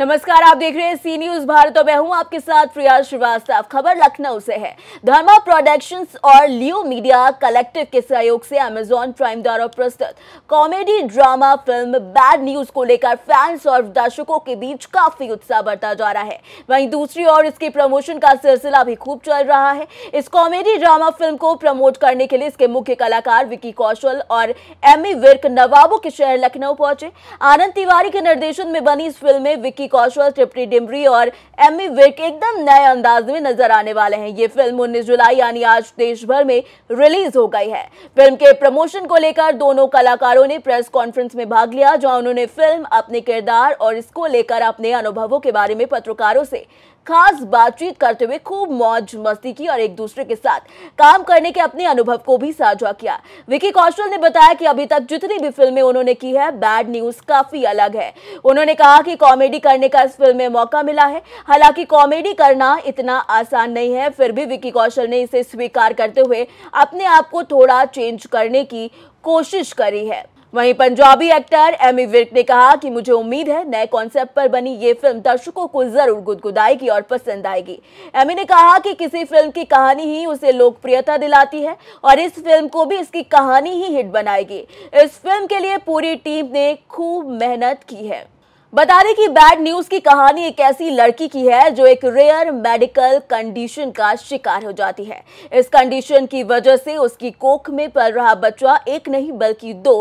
नमस्कार आप देख रहे हैं सी न्यूज भारत और मैं हूं आपके साथ प्रिया श्रीवास्तव खबर लखनऊ से है धर्मा प्रोडक्शंस और लियो मीडिया कलेक्टिव के सहयोग से अमेजॉन प्राइम द्वारा प्रस्तुत comedy drama film bad news को लेकर फैंस और दर्शकों के बीच काफी उत्साह बढ़ता जा रहा है वहीं दूसरी ओर इसके प्रमोशन का सिलसिला भी खूब चल रहा है इस कॉमेडी ड्रामा फिल्म को प्रमोट करने के लिए इसके मुख्य कलाकार विकी कौशल और एमी विर्क नवाबो के शहर लखनऊ पहुंचे आनंद तिवारी के निर्देशन में बनी इस फिल्म में विकी कौशल ट्रिप्टी डिमरी और एमी विक एकदम नए अंदाज में नजर आने वाले हैं ये फिल्म उन्नीस जुलाई यानी आज देश भर में रिलीज हो गई है फिल्म के प्रमोशन को लेकर दोनों कलाकारों ने प्रेस कॉन्फ्रेंस में भाग लिया जहां उन्होंने फिल्म अपने किरदार और इसको लेकर अपने अनुभवों के बारे में पत्रकारों से खास बातचीत करते हुए खूब मौज मस्ती की और एक दूसरे के साथ काम करने के अपने अनुभव को भी साझा किया विकी कौशल ने बताया कि अभी तक जितनी भी फिल्में उन्होंने की है बैड न्यूज काफी अलग है उन्होंने कहा कि कॉमेडी करने का इस फिल्म में मौका मिला है हालांकि कॉमेडी करना इतना आसान नहीं है फिर भी विकी कौशल ने इसे स्वीकार करते हुए अपने आप को थोड़ा चेंज करने की कोशिश करी है वहीं पंजाबी एक्टर एमी विर्क ने कहा कि मुझे उम्मीद है नए कॉन्सेप्ट पर बनी ये फिल्म दर्शकों को जरूर गुदगुदाएगी और पसंद आएगी एमी ने कहा कि किसी फिल्म की कहानी ही उसे लोकप्रियता दिलाती है और इस फिल्म को भी इसकी कहानी ही हिट बनाएगी इस फिल्म के लिए पूरी टीम ने खूब मेहनत की है बता दें कि बैड न्यूज की कहानी एक ऐसी लड़की की है जो एक रेयर मेडिकल कंडीशन का शिकार हो जाती है इस कंडीशन की वजह से उसकी कोख में पल रहा बच्चा एक नहीं बल्कि दो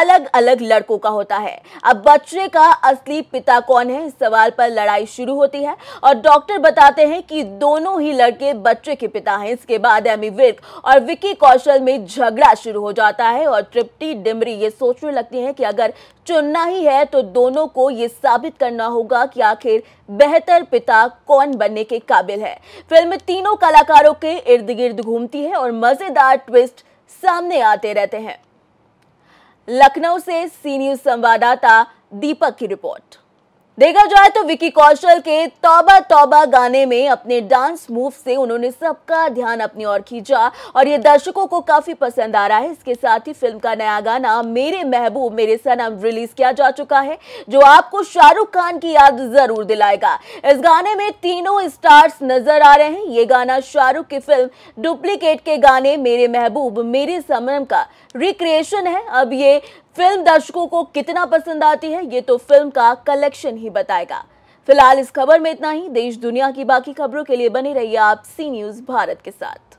अलग अलग लड़कों का होता है अब बच्चे का असली पिता कौन है इस सवाल पर लड़ाई शुरू होती है और डॉक्टर बताते हैं कि दोनों ही लड़के बच्चे के पिता हैं इसके बाद एमी विर्क और विक्की कौशल में झगड़ा शुरू हो जाता है और तृप्ति डिमरी ये सोचने लगती है कि अगर चुनना ही है तो दोनों को ये साबित करना होगा कि आखिर बेहतर पिता कौन बनने के काबिल है फिल्म तीनों कलाकारों के इर्द गिर्द घूमती है और मजेदार ट्विस्ट सामने आते रहते हैं लखनऊ से सी न्यूज संवाददाता दीपक की रिपोर्ट देखा जाए तो विकी कौशल के तौबा तौबा गाने में अपने डांस मूव से उन्होंने सबका ध्यान अपनी ओर खींचा और ये दर्शकों को काफी पसंद आ रहा है इसके साथ ही फिल्म का नया गाना मेरे महबूब मेरे सनम रिलीज किया जा चुका है जो आपको शाहरुख खान की याद जरूर दिलाएगा इस गाने में तीनों स्टार्स नजर आ रहे हैं ये गाना शाहरुख की फिल्म डुप्लीकेट के गाने मेरे महबूब मेरे सनम का रिक्रिएशन है अब ये फिल्म दर्शकों को कितना पसंद आती है ये तो फिल्म का कलेक्शन ही बताएगा फिलहाल इस खबर में इतना ही देश दुनिया की बाकी खबरों के लिए बने रहिए आप सी न्यूज भारत के साथ